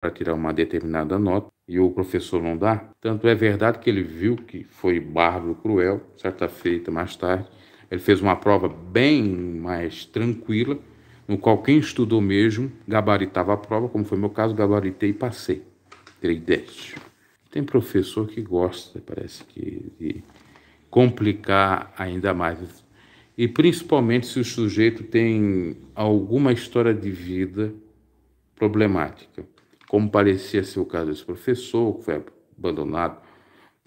para tirar uma determinada nota e o professor não dá. Tanto é verdade que ele viu que foi bárbaro, cruel, certa feita mais tarde. Ele fez uma prova bem mais tranquila, no qual quem estudou mesmo gabaritava a prova, como foi meu caso, gabaritei e passei. Tirei 10. Tem professor que gosta, parece que, de complicar ainda mais. E principalmente se o sujeito tem alguma história de vida problemática como parecia ser o caso desse professor, que foi abandonado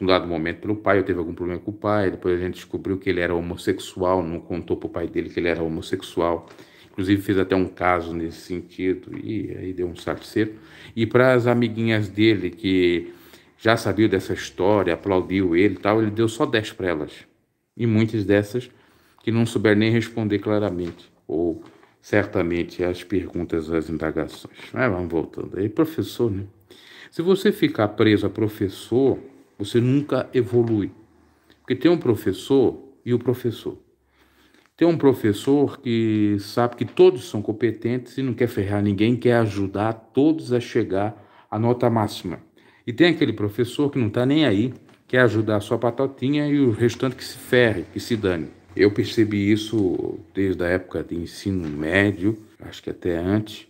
num dado momento pelo pai, ou teve algum problema com o pai, depois a gente descobriu que ele era homossexual, não contou para o pai dele que ele era homossexual. Inclusive fez até um caso nesse sentido, e aí deu um sapateiro. E para as amiguinhas dele que já sabiam dessa história, aplaudiu ele tal, ele deu só 10 para elas. E muitas dessas que não souberam nem responder claramente, ou certamente as perguntas, as indagações. Mas vamos voltando aí, professor, né? Se você ficar preso a professor, você nunca evolui. Porque tem um professor e o professor. Tem um professor que sabe que todos são competentes e não quer ferrar ninguém, quer ajudar todos a chegar à nota máxima. E tem aquele professor que não está nem aí, quer ajudar só a patotinha e o restante que se ferre, que se dane. Eu percebi isso desde a época de ensino médio, acho que até antes,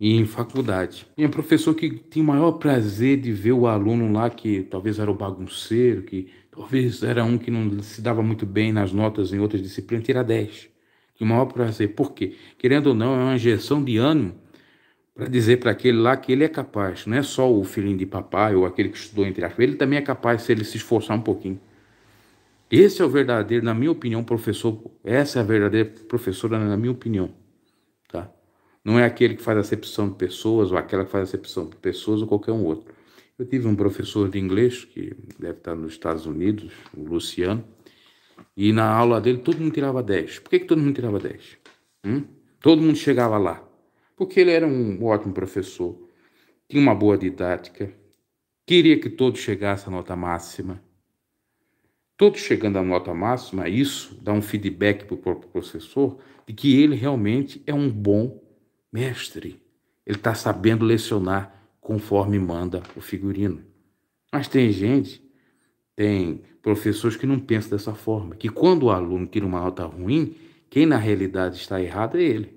e em faculdade. Tinha professor que tinha o maior prazer de ver o aluno lá que talvez era o bagunceiro, que talvez era um que não se dava muito bem nas notas em outras disciplinas, tirar 10. Tinha o maior prazer. Por quê? Querendo ou não, é uma injeção de ânimo para dizer para aquele lá que ele é capaz. Não é só o filhinho de papai ou aquele que estudou entre aspas, ele também é capaz se ele se esforçar um pouquinho. Esse é o verdadeiro, na minha opinião, professor. Essa é a verdadeira professora, na minha opinião. Tá? Não é aquele que faz acepção de pessoas, ou aquela que faz acepção de pessoas, ou qualquer um outro. Eu tive um professor de inglês, que deve estar nos Estados Unidos, o Luciano, e na aula dele todo mundo tirava 10. Por que, que todo mundo tirava 10? Hum? Todo mundo chegava lá. Porque ele era um ótimo professor, tinha uma boa didática, queria que todos chegassem à nota máxima, Todos chegando à nota máxima, isso dá um feedback para o próprio professor de que ele realmente é um bom mestre. Ele está sabendo lecionar conforme manda o figurino. Mas tem gente, tem professores que não pensam dessa forma, que quando o aluno tira uma nota ruim, quem na realidade está errado é ele,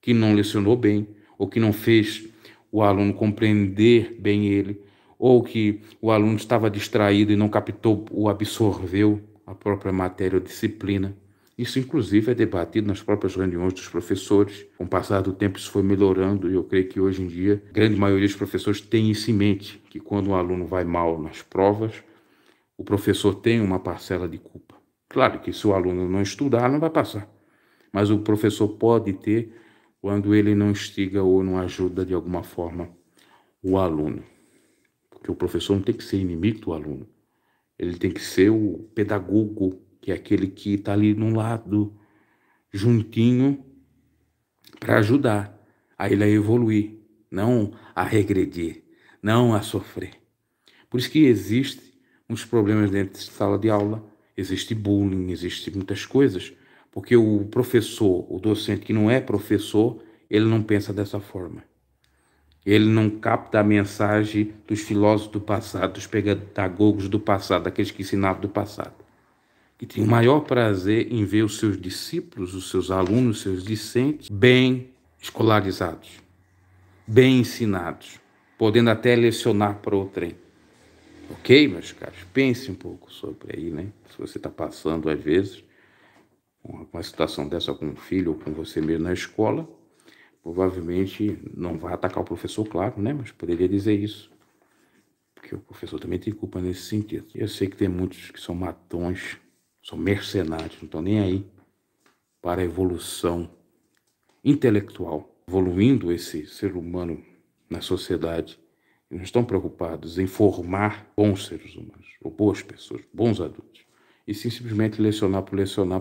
que não lecionou bem, ou que não fez o aluno compreender bem ele, ou que o aluno estava distraído e não captou ou absorveu a própria matéria ou disciplina. Isso, inclusive, é debatido nas próprias reuniões dos professores. Com o passar do tempo, isso foi melhorando e eu creio que hoje em dia, a grande maioria dos professores tem isso em mente, que quando um aluno vai mal nas provas, o professor tem uma parcela de culpa. Claro que se o aluno não estudar, não vai passar. Mas o professor pode ter quando ele não instiga ou não ajuda de alguma forma o aluno que o professor não tem que ser inimigo do aluno. Ele tem que ser o pedagogo, que é aquele que está ali no lado, juntinho, para ajudar a ele a evoluir, não a regredir, não a sofrer. Por isso que existe muitos problemas dentro de sala de aula, existe bullying, existe muitas coisas, porque o professor, o docente que não é professor, ele não pensa dessa forma. Ele não capta a mensagem dos filósofos do passado, dos pedagogos do passado, daqueles que ensinavam do passado. E tem o maior prazer em ver os seus discípulos, os seus alunos, os seus discentes, bem escolarizados, bem ensinados, podendo até lecionar para outrem. Ok, meus caros? Pense um pouco sobre aí, né? Se você está passando, às vezes, uma situação dessa com um filho ou com você mesmo na escola, provavelmente não vai atacar o professor, claro, né? Mas poderia dizer isso. Porque o professor também tem culpa nesse sentido. Eu sei que tem muitos que são matões, são mercenários, não estão nem aí para a evolução intelectual, evoluindo esse ser humano na sociedade. Eles não estão preocupados em formar bons seres humanos, ou boas pessoas, bons adultos, e sim simplesmente lecionar por lecionar